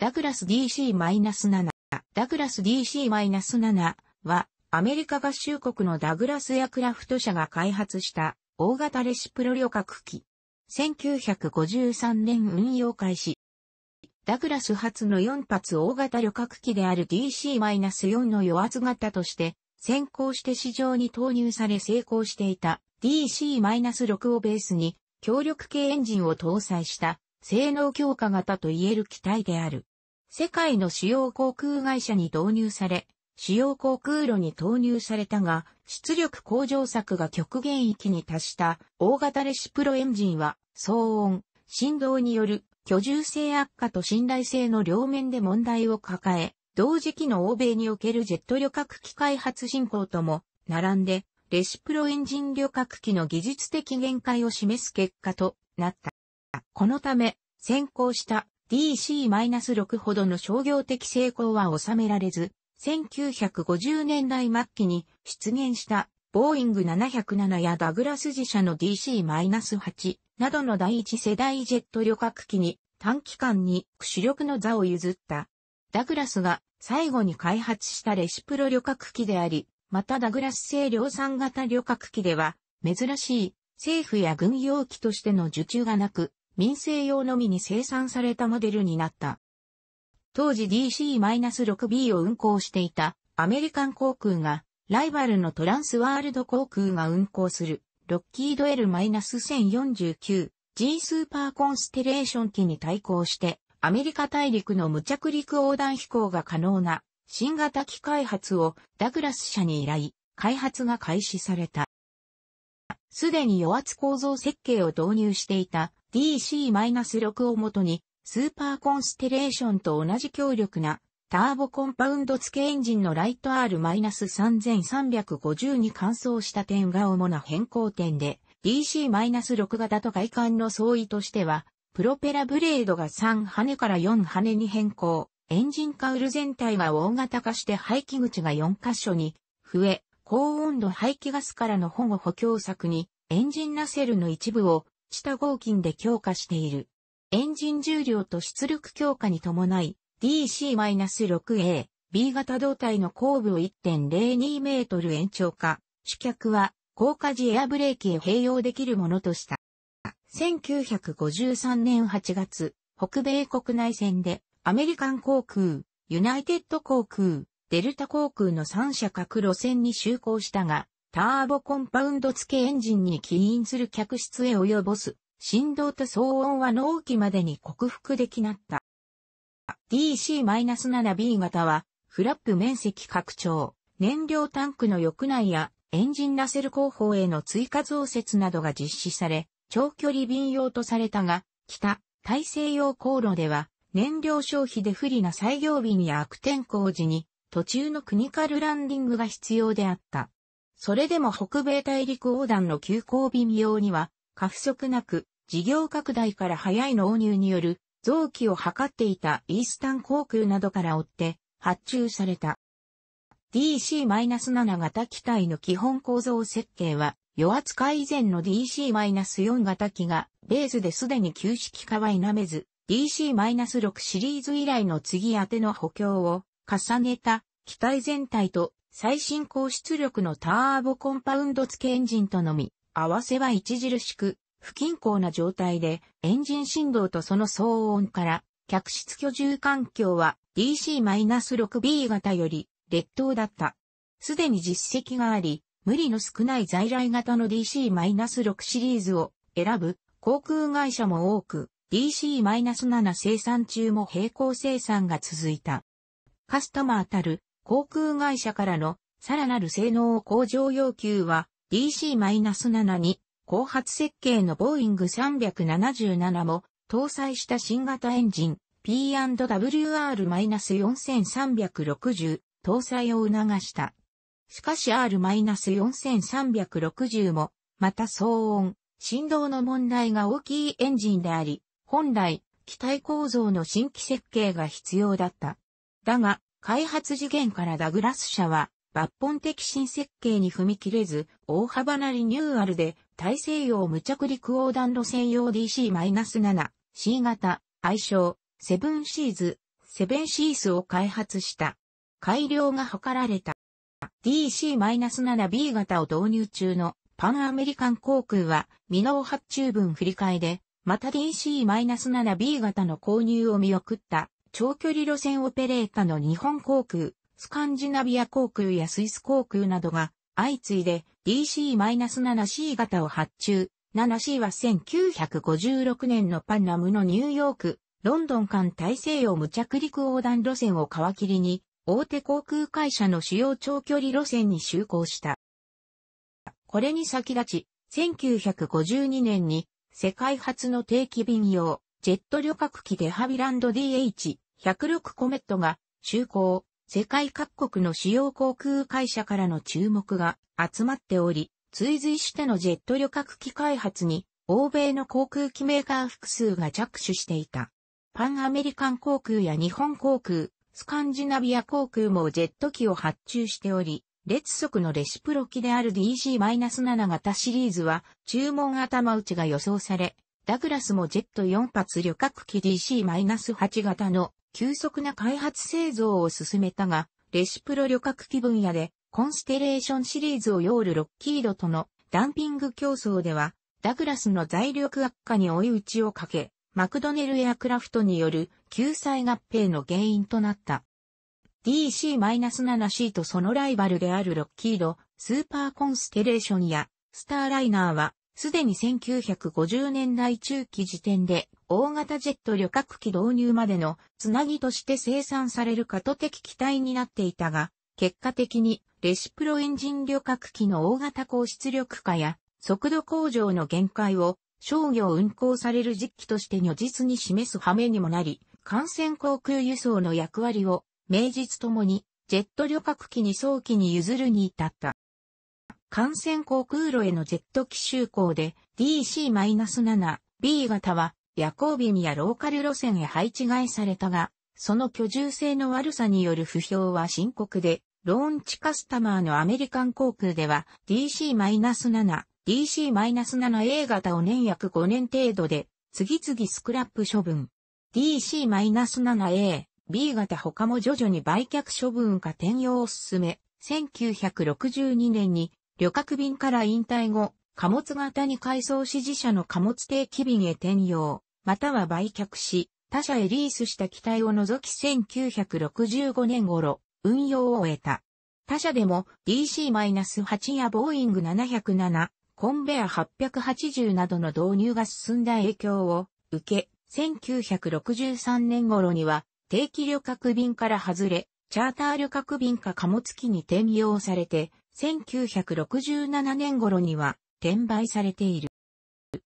ダグラス DC-7、ダグラス DC-7 は、アメリカ合衆国のダグラスエアクラフト社が開発した大型レシプロ旅客機。1953年運用開始。ダグラス初の4発大型旅客機である DC-4 の与圧型として、先行して市場に投入され成功していた DC-6 をベースに、強力系エンジンを搭載した性能強化型と言える機体である。世界の主要航空会社に導入され、主要航空路に投入されたが、出力向上策が極限域に達した大型レシプロエンジンは、騒音、振動による居住性悪化と信頼性の両面で問題を抱え、同時期の欧米におけるジェット旅客機開発進行とも、並んで、レシプロエンジン旅客機の技術的限界を示す結果となった。このため、先行した DC-6 ほどの商業的成功は収められず、1950年代末期に出現したボーイング707やダグラス自社の DC-8 などの第一世代ジェット旅客機に短期間に主力の座を譲った。ダグラスが最後に開発したレシプロ旅客機であり、またダグラス製量産型旅客機では珍しい政府や軍用機としての受注がなく、民生用のみに生産されたモデルになった。当時 DC-6B を運航していたアメリカン航空がライバルのトランスワールド航空が運航するロッキード L-1049G スーパーコンステレーション機に対抗してアメリカ大陸の無着陸横断飛行が可能な新型機開発をダグラス社に依頼、開発が開始された。すでに与圧構造設計を導入していた DC-6 をもとに、スーパーコンステレーションと同じ強力なターボコンパウンド付けエンジンのライト R-3350 に換装した点が主な変更点で、DC-6 型と外観の相違としては、プロペラブレードが3羽から4羽に変更、エンジンカウル全体が大型化して排気口が4箇所に増え、高温度排気ガスからの保護補強策に、エンジンナセルの一部を下合金で強化している。エンジン重量と出力強化に伴い、DC-6A、B 型胴体の後部を1.02メートル延長化、主脚は高架時エアブレーキへ併用できるものとした。1953年8月、北米国内線でアメリカン航空、ユナイテッド航空、デルタ航空の3社各路線に就航したが、ターボコンパウンド付けエンジンに起因する客室へ及ぼす振動と騒音は納期までに克服できなった。DC-7B 型はフラップ面積拡張、燃料タンクの翼内やエンジンラセル後方への追加増設などが実施され、長距離便用とされたが、北、大西洋航路では、燃料消費で不利な採用便や悪天候時に、途中のクニカルランディングが必要であった。それでも北米大陸横断の急行微妙には、過不足なく、事業拡大から早い納入による、臓器を図っていたイースタン航空などから追って、発注された。DC-7 型機体の基本構造設計は、与扱以前の DC-4 型機が、ベースですでに旧式化は否めず、DC-6 シリーズ以来の次宛ての補強を重ねた機体全体と最新高出力のターボコンパウンド付けエンジンとのみ、合わせは著しく、不均衡な状態で、エンジン振動とその騒音から、客室居住環境は DC-6B 型より劣等だった。すでに実績があり、無理の少ない在来型の DC-6 シリーズを選ぶ航空会社も多く、DC-7 生産中も並行生産が続いた。カスタマーたる航空会社からのさらなる性能向上要求は DC-7 に後発設計のボーイング377も搭載した新型エンジン P&WR-4360 搭載を促した。しかし R-4360 もまた騒音、振動の問題が大きいエンジンであり、本来、機体構造の新規設計が必要だった。だが、開発次元からダグラス社は抜本的新設計に踏み切れず、大幅なリニューアルで大西洋無着陸横断路線用 DC-7、C 型、愛称、セブンシーズ、セベンシースを開発した。改良が図られた。DC-7B 型を導入中のパンアメリカン航空は未納発注分振り替えで、また DC-7B 型の購入を見送った長距離路線オペレータの日本航空、スカンジナビア航空やスイス航空などが相次いで DC-7C 型を発注。7C は1956年のパンナムのニューヨーク、ロンドン間大西洋無着陸横断路線を皮切りに、大手航空会社の主要長距離路線に就航した。これに先立ち、1952年に世界初の定期便用ジェット旅客機でハビランド DH106 コメットが就航、世界各国の主要航空会社からの注目が集まっており、追随してのジェット旅客機開発に欧米の航空機メーカー複数が着手していた。パンアメリカン航空や日本航空、スカンジナビア航空もジェット機を発注しており、列速のレシプロ機である DG-7 型シリーズは注文頭打ちが予想され、ダグラスもジェット4発旅客機 DC-8 型の急速な開発製造を進めたが、レシプロ旅客機分野でコンステレーションシリーズをヨールロッキードとのダンピング競争では、ダグラスの財力悪化に追い打ちをかけ、マクドネルエアクラフトによる救済合併の原因となった。DC-7C とそのライバルであるロッキード、スーパーコンステレーションやスターライナーはすでに1950年代中期時点で、大型ジェット旅客機導入までのつなぎとして生産される過渡的機体になっていたが、結果的にレシプロエンジン旅客機の大型高出力化や速度向上の限界を商業運行される実機として如実に示す羽目にもなり、感染航空輸送の役割を、名実ともに、ジェット旅客機に早期に譲るに至った。幹線航空路へのジェット機就航で DC-7、B 型は夜行便やローカル路線へ配置外されたが、その居住性の悪さによる不評は深刻で、ローンチカスタマーのアメリカン航空では DC-7、DC-7A 型を年約5年程度で次々スクラップ処分。DC-7A、B 型他も徐々に売却処分か転用を進め、1962年に旅客便から引退後、貨物型に改装支持者の貨物定期便へ転用、または売却し、他社へリースした機体を除き1965年頃、運用を終えた。他社でも DC-8 やボーイング707、コンベア880などの導入が進んだ影響を受け、1963年頃には定期旅客便から外れ、チャーター旅客便か貨物機に転用されて、1967年頃には転売されている。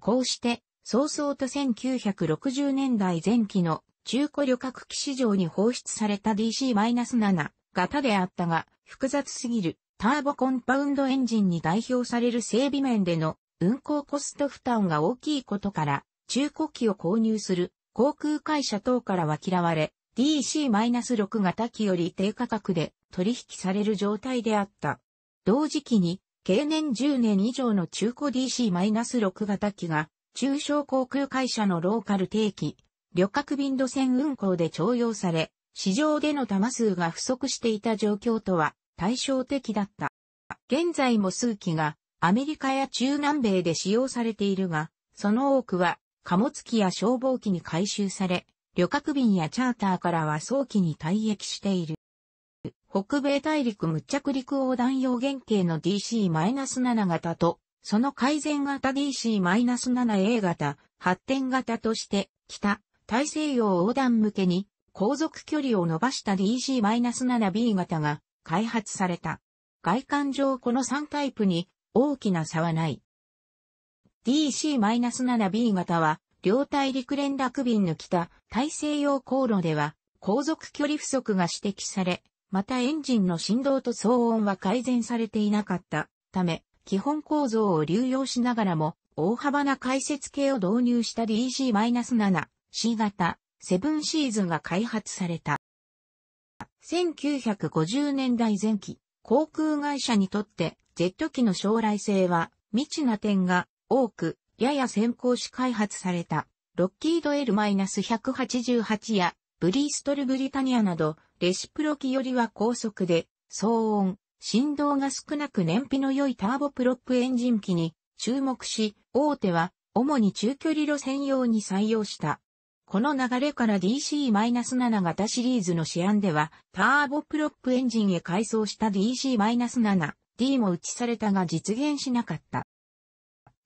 こうして、早々と1960年代前期の中古旅客機市場に放出された DC-7 型であったが、複雑すぎるターボコンパウンドエンジンに代表される整備面での運行コスト負担が大きいことから、中古機を購入する航空会社等からは嫌われ、DC-6 型機より低価格で取引される状態であった。同時期に、経年10年以上の中古 DC-6 型機が、中小航空会社のローカル定期、旅客便路線運行で徴用され、市場での玉数が不足していた状況とは対照的だった。現在も数機がアメリカや中南米で使用されているが、その多くは貨物機や消防機に回収され、旅客便やチャーターからは早期に退役している。北米大陸無着陸横断用原型の DC-7 型と、その改善型 DC-7A 型、発展型として、北、大西洋横断向けに、航続距離を伸ばした DC-7B 型が開発された。外観上この3タイプに大きな差はない。DC-7B 型は、両大陸連絡便の北、大西洋航路では、航続距離不足が指摘され、またエンジンの振動と騒音は改善されていなかったため、基本構造を流用しながらも、大幅な解説系を導入した DC-7 C 型セブンシーズンが開発された。1950年代前期、航空会社にとってジェット機の将来性は未知な点が多く、やや先行し開発された、ロッキード L-188 やブリーストルブリタニアなど、レシプロキよりは高速で、騒音、振動が少なく燃費の良いターボプロップエンジン機に注目し、大手は主に中距離路専用に採用した。この流れから DC-7 型シリーズの試案では、ターボプロップエンジンへ改装した DC-7、D も打ちされたが実現しなかった。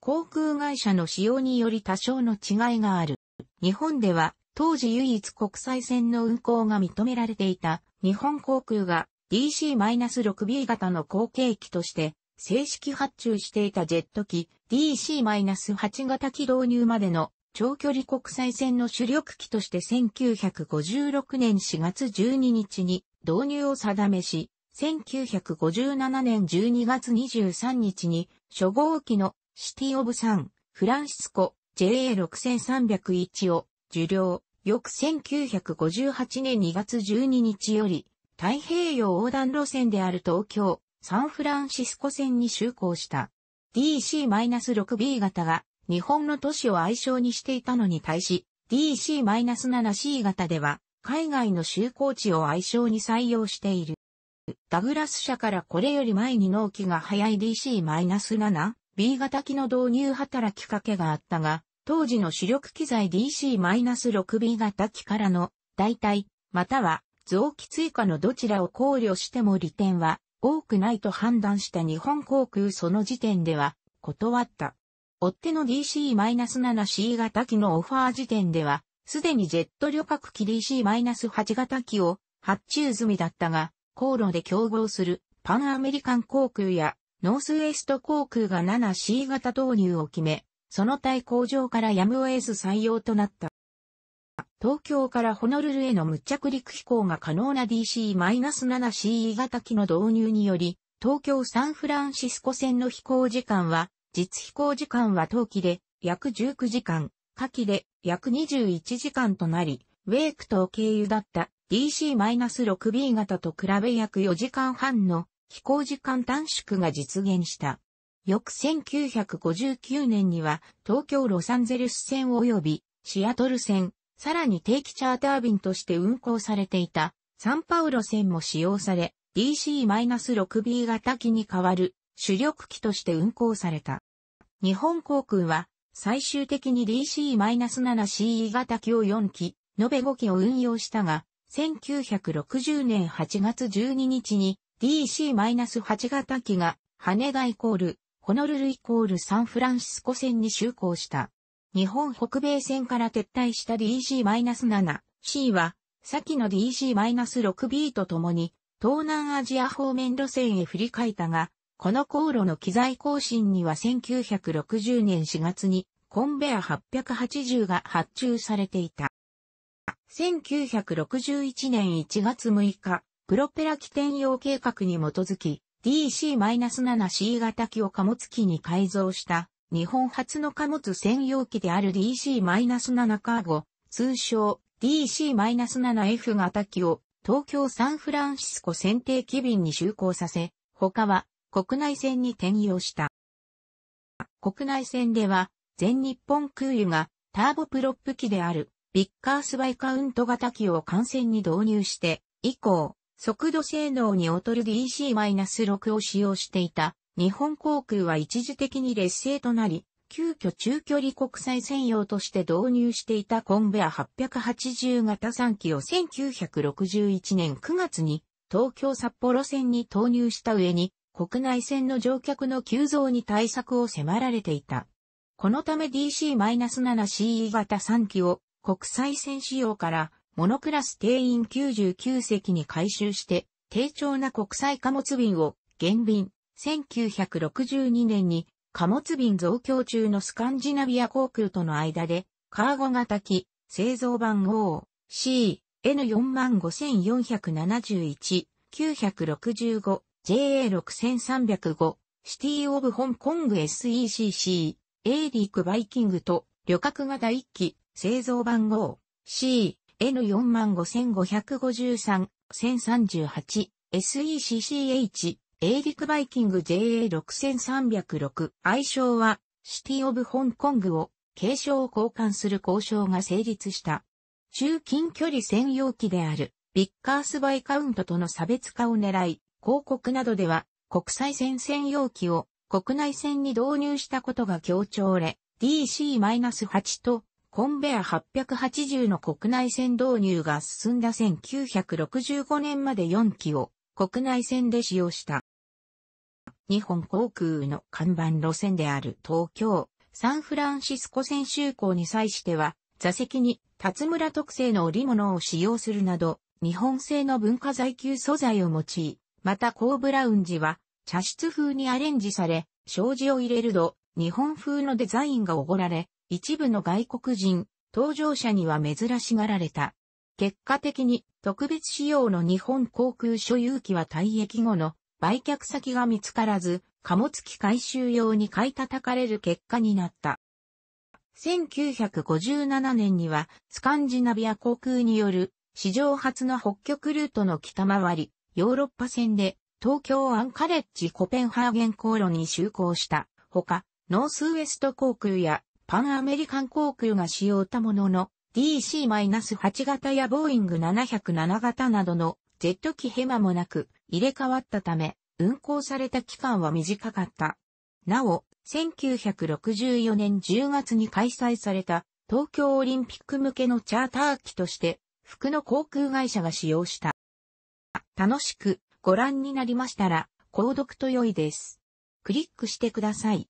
航空会社の使用により多少の違いがある。日本では当時唯一国際線の運航が認められていた日本航空が DC-6B 型の後継機として正式発注していたジェット機 DC-8 型機導入までの長距離国際線の主力機として1956年4月12日に導入を定めし、1957年12月23日に初号機のシティオブサン、フランシスコ JA6301 を受領、翌1958年2月12日より、太平洋横断路線である東京、サンフランシスコ線に就航した。DC-6B 型が日本の都市を愛称にしていたのに対し、DC-7C 型では海外の就航地を愛称に採用している。ダグラス社からこれより前に納期が早い DC-7B 型機の導入働きかけがあったが、当時の主力機材 DC-6B 型機からの代替、または増機追加のどちらを考慮しても利点は多くないと判断した日本航空その時点では断った。追手の DC-7C 型機のオファー時点では、すでにジェット旅客機 DC-8 型機を発注済みだったが、航路で競合するパンアメリカン航空やノースウエスト航空が 7C 型投入を決め、その対向上からやむを得ず採用となった。東京からホノルルへの無着陸飛行が可能な DC-7CE 型機の導入により、東京サンフランシスコ線の飛行時間は、実飛行時間は冬季で約19時間、夏季で約21時間となり、ウェークと経由だった DC-6B 型と比べ約4時間半の飛行時間短縮が実現した。翌1959年には東京ロサンゼルス線及びシアトル線、さらに定期チャーター便として運行されていたサンパウロ線も使用され DC-6B 型機に代わる主力機として運行された。日本航空は最終的に DC-7CE 型機を4機、延べ5機を運用したが、1960年8月12日に DC-8 型機が羽田イコールホノルルイコールサンフランシスコ線に就航した。日本北米線から撤退した DG-7C は、先の DG-6B と共に、東南アジア方面路線へ振り替えたが、この航路の機材更新には1960年4月にコンベア880が発注されていた。1961年1月6日、プロペラ起点用計画に基づき、DC-7C 型機を貨物機に改造した日本初の貨物専用機である DC-7 カーゴ、通称 DC-7F 型機を東京サンフランシスコ選定機便に就航させ、他は国内線に転用した。国内線では全日本空輸がターボプロップ機であるビッカースバイカウント型機を艦船に導入して、以降、速度性能に劣る DC-6 を使用していた日本航空は一時的に劣勢となり、急遽中距離国際専用として導入していたコンベア880型3機を1961年9月に東京札幌線に投入した上に国内線の乗客の急増に対策を迫られていた。このため DC-7CE 型3機を国際線仕様からモノクラス定員99席に改修して、低調な国際貨物便を、減便、1962年に貨物便増強中のスカンジナビア航空との間で、カーゴ型機、製造番号 c N45471、965、JA6305、シティオブ香港 SECC、エーリークバイキングと旅客型1機、製造番号 C、N45553、1038、SECCH、エイリクバイキング JA6306、愛称は、シティオブ香港を、継承を交換する交渉が成立した。中近距離専用機である、ビッカースバイカウントとの差別化を狙い、広告などでは、国際線専用機を、国内線に導入したことが強調れ、DC-8 とコンベア880の国内線導入が進んだ1965年まで4機を国内線で使用した。日本航空の看板路線である東京、サンフランシスコ線就航に際しては、座席に辰村特製の織物を使用するなど、日本製の文化財級素材を用い、またコーブラウンジは茶室風にアレンジされ、障子を入れると日本風のデザインがおごられ、一部の外国人、搭乗者には珍しがられた。結果的に特別仕様の日本航空所有機は退役後の売却先が見つからず、貨物機回収用に買い叩かれる結果になった。1957年にはスカンジナビア航空による史上初の北極ルートの北回り、ヨーロッパ線で東京アンカレッジコペンハーゲン航路に就航したほか、ノースウエスト航空やパンアメリカン航空が使用たものの、DC-8 型やボーイング707型などの Z 機ヘマもなく入れ替わったため、運行された期間は短かった。なお、1964年10月に開催された東京オリンピック向けのチャーター機として、服の航空会社が使用した。楽しくご覧になりましたら、購読と良いです。クリックしてください。